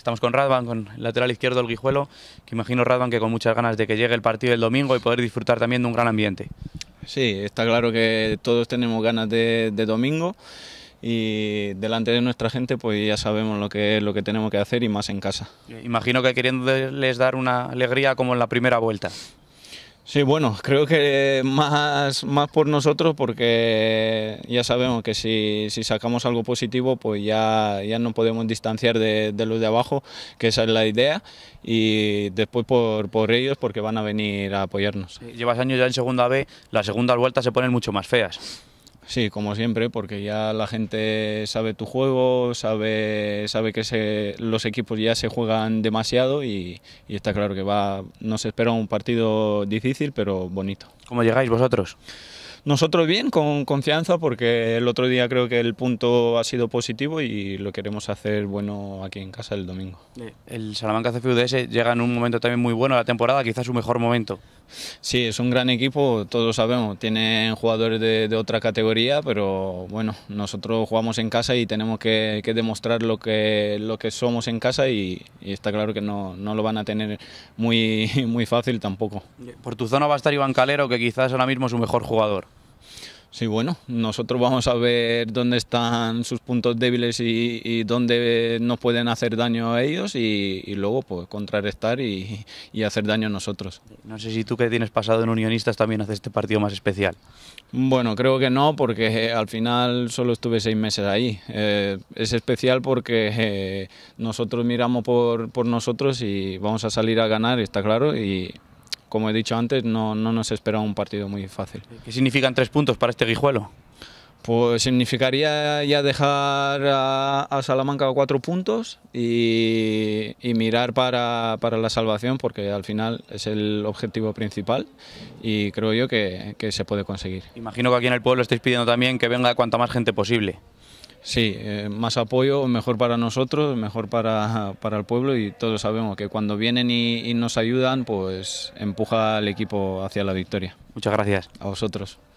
estamos con Radvan, con el lateral izquierdo, el Guijuelo, que imagino Radvan que con muchas ganas de que llegue el partido el domingo y poder disfrutar también de un gran ambiente. Sí, está claro que todos tenemos ganas de, domingo y delante de nuestra gente pues ya sabemos lo que lo que tenemos que hacer y más en casa. Eh, imagino que queriéndoles dar una alegría como en la primera vuelta. Sí, bueno, creo que más, más por nosotros porque ya sabemos que si, sacamos algo positivo pues ya, ya no podemos distanciar de, los de abajo, que esa es la idea, y después por, por ellos porque van a venir a apoyarnos. Llevas años ya en segunda B, las segundas vueltas se ponen mucho más feas. Sí, como siempre, porque ya la gente sabe tu juego, sabe, sabe que los equipos ya se juegan demasiado y, está claro que va, nos espera un partido difícil pero bonito. ¿Cómo llegáis vosotros? Nosotros bien, con confianza, porque el otro día creo que el punto ha sido positivo y lo queremos hacer bueno aquí en casa el domingo. Eh, el Salamanca CFUDS llega en un momento también muy bueno de la temporada, quizás su mejor momento. Sí, es un gran equipo, todos sabemos. Tienen jugadores de, otra categoría, pero bueno, nosotros jugamos en casa y tenemos que, demostrar lo que, lo que somos en casa y, está claro que no, lo van a tener muy, muy fácil tampoco. Por tu zona va a estar Iván Calero, que quizás ahora mismo es su mejor jugador. Sí, bueno, nosotros vamos a ver dónde están sus puntos débiles y, dónde nos pueden hacer daño a ellos y, luego pues contrarrestar y, hacer daño a nosotros. No sé si tú que tienes pasado en Unionistas también haces este partido más especial. Bueno, creo que no, porque eh, al final solo estuve seis meses ahí. Eh, es especial porque eh, nosotros miramos por, por nosotros y vamos a salir a ganar, está claro, y como he dicho antes, no, no nos espera un partido muy fácil. ¿Qué significan tres puntos para este Guijuelo? Pues significaría ya dejar a, a Salamanca cuatro puntos y, mirar para, para, la salvación, porque al final es el objetivo principal y creo yo que, que se puede conseguir. Imagino que aquí en el pueblo estáis pidiendo también que venga cuanta más gente posible. Sí, eh, más apoyo, mejor para nosotros, mejor para, el pueblo y todos sabemos que cuando vienen y, y nos ayudan, pues empuja al equipo hacia la victoria. Muchas gracias. A vosotros.